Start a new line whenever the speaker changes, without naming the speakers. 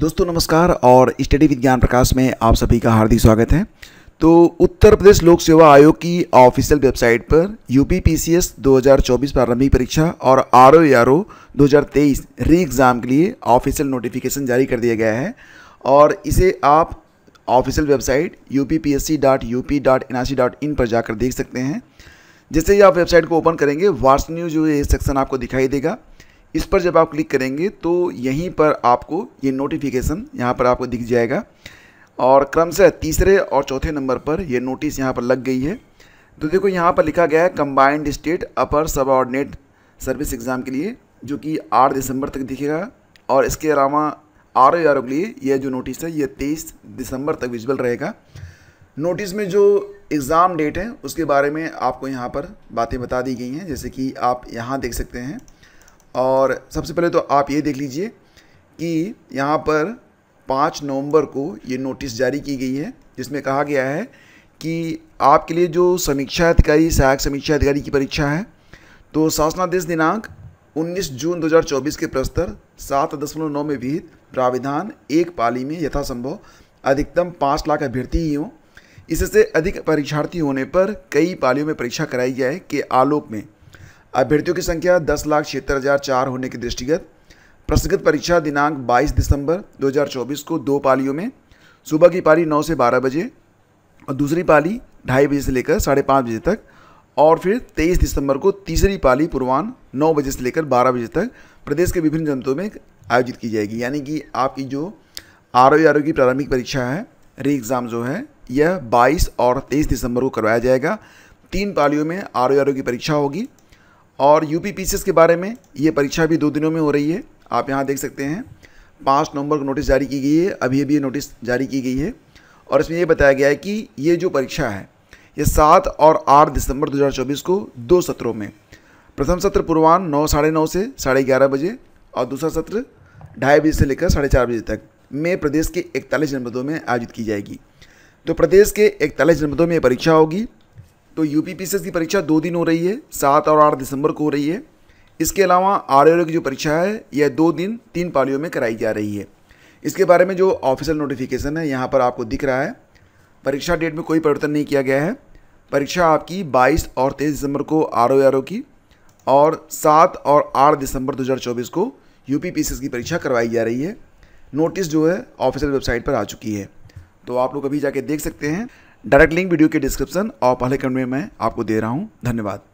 दोस्तों नमस्कार और स्टडी विज्ञान प्रकाश में आप सभी का हार्दिक स्वागत है तो उत्तर प्रदेश लोक सेवा आयोग की ऑफिशियल वेबसाइट पर U P P C S दो हज़ार चौबीस प्रारंभिक परीक्षा और आर ओ आर ओ दो हज़ार तेईस री एग्ज़ाम के लिए ऑफिशियल नोटिफिकेशन जारी कर दिया गया है और इसे आप official website U P P S C dot U P dot N I C dot in पर जाकर देख सकते हैं जैसे ही आप वेबसाइट को ओपन करेंगे व्हाट्स न्यूज जो ये सेक्शन आपको दिखाई देगा इस पर जब आप क्लिक करेंगे तो यहीं पर आपको ये नोटिफिकेशन यहाँ पर आपको दिख जाएगा और क्रमशः तीसरे और चौथे नंबर पर यह नोटिस यहाँ पर लग गई है तो देखो यहाँ पर लिखा गया है कम्बाइंड स्टेट अपर सब सर्विस एग्ज़ाम के लिए जो कि आठ दिसंबर तक दिखेगा और इसके अलावा आर ओ के लिए यह जो नोटिस है यह तेईस दिसंबर तक विजिबल रहेगा नोटिस में जो एग्ज़ाम डेट है उसके बारे में आपको यहाँ पर बातें बता दी गई हैं जैसे कि आप यहाँ देख सकते हैं और सबसे पहले तो आप ये देख लीजिए कि यहाँ पर पाँच नवंबर को ये नोटिस जारी की गई है जिसमें कहा गया है कि आपके लिए जो समीक्षा अधिकारी सहायक समीक्षा अधिकारी की परीक्षा है तो शासनादेश दिनांक 19 जून 2024 के प्रस्तर सात दशमलव नौ में विहित प्राविधान एक पाली में यथासंभव अधिकतम पाँच लाख अभ्यर्थी ही हों इससे अधिक परीक्षार्थी होने पर कई पालियों में परीक्षा कराई जाए के आलोक में अभ्यर्थियों की संख्या दस लाख छिहत्तर हज़ार चार होने के दृष्टिगत प्रस्तुत परीक्षा दिनांक 22 दिसंबर 2024 को दो पालियों में सुबह की पाली 9 से 12 बजे और दूसरी पाली ढाई बजे से लेकर साढ़े पाँच बजे तक और फिर 23 दिसंबर को तीसरी पाली पूर्वान 9 बजे से लेकर 12 बजे तक प्रदेश के विभिन्न जनपदों में आयोजित की जाएगी यानी कि आपकी जो आर ओ आर की प्रारंभिक परीक्षा है री एग्ज़ाम जो है यह 22 और 23 दिसंबर को करवाया जाएगा तीन पालियों में आर ओ की परीक्षा होगी और यू पी के बारे में ये परीक्षा भी दो दिनों में हो रही है आप यहाँ देख सकते हैं पाँच नवंबर को नोटिस जारी की गई है अभी अभी ये नोटिस जारी की गई है और इसमें यह बताया गया है कि ये जो परीक्षा है ये सात और आठ दिसंबर 2024 को दो सत्रों में प्रथम सत्र पूर्वान नौ साढ़े नौ से साढ़े ग्यारह बजे और दूसरा सत्र ढाई बजे से लेकर साढ़े चार बजे तक में प्रदेश के इकतालीस जनपदों में आयोजित की जाएगी तो प्रदेश के इकतालीस जनपदों में ये परीक्षा होगी तो यू पी की परीक्षा दो दिन हो रही है सात और आठ दिसंबर को हो रही है इसके अलावा आर e की जो परीक्षा है यह दो दिन तीन पालियों में कराई जा रही है इसके बारे में जो ऑफिशियल नोटिफिकेशन है यहाँ पर आपको दिख रहा है परीक्षा डेट में कोई परिवर्तन नहीं किया गया है परीक्षा आपकी 22 और 23 दिसंबर को आर ओ आर ओ की और 7 और 8 दिसंबर 2024 को यू पी की परीक्षा करवाई जा रही है नोटिस जो है ऑफिशियल वेबसाइट पर आ चुकी है तो आप लोग अभी जाके देख सकते हैं डायरेक्ट लिंक वीडियो के डिस्क्रिप्शन और पहले कमेंट में मैं आपको दे रहा हूँ धन्यवाद